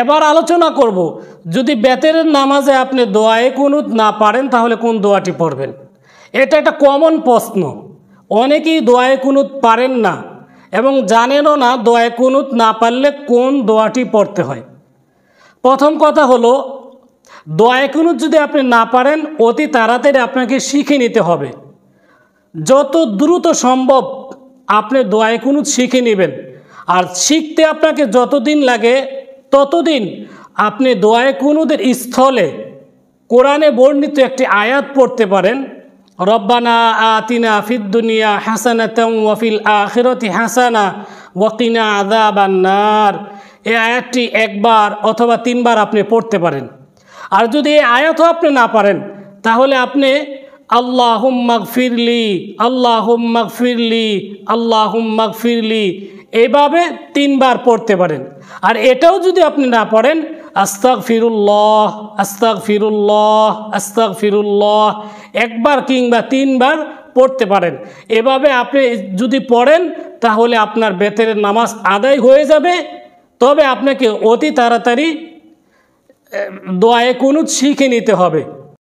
এবার আলোচনা করব যদি বেতের নামাজে আপনি দোয়ায় কোনো না পারেন তাহলে কোন দোয়াটি পড়বেন এটা একটা কমন প্রশ্ন অনেকেই দোয়ায় কোনো পারেন না এবং জানেনও না দোয়ায় কোনো না পারলে কোন দোয়াটি পড়তে হয় প্রথম কথা হলো দোয়ায় কোনো যদি আপনি না পারেন অতি তাড়াতাড়ি আপনাকে শিখে নিতে হবে যত দ্রুত সম্ভব আপনি দোয়ায় কোনো শিখে নেবেন আর শিখতে আপনাকে যতদিন লাগে ততদিন আপনি দোয়ায় কুনুদের স্থলে কোরআনে বর্ণিত একটি আয়াত পড়তে পারেন রব্বানা আতিনা ফিদ্দুনিয়া হাসানা ওয়াফিল আখিরতি হাসানা ওয়াকিনা আদা বান্নার এই আয়াতটি একবার অথবা তিনবার আপনি পড়তে পারেন আর যদি এই আয়াতও আপনি না পারেন তাহলে আপনি আল্লাহ ফিরলি আল্লাহ ফিরলি আল্লাহ ফিরলি এভাবে তিনবার পড়তে পারেন আর এটাও যদি আপনি না পড়েন আস্তাক ফিরুল্লাহ আস্তাক ফিরুল্লাহ আস্তাক ফিরুল্লাহ একবার কিংবা তিনবার পড়তে পারেন এভাবে আপনি যদি পড়েন তাহলে আপনার বেতের নামাজ আদায় হয়ে যাবে তবে আপনাকে অতি তাড়াতাড়ি দোয়ায়ে কোনো শিখে নিতে হবে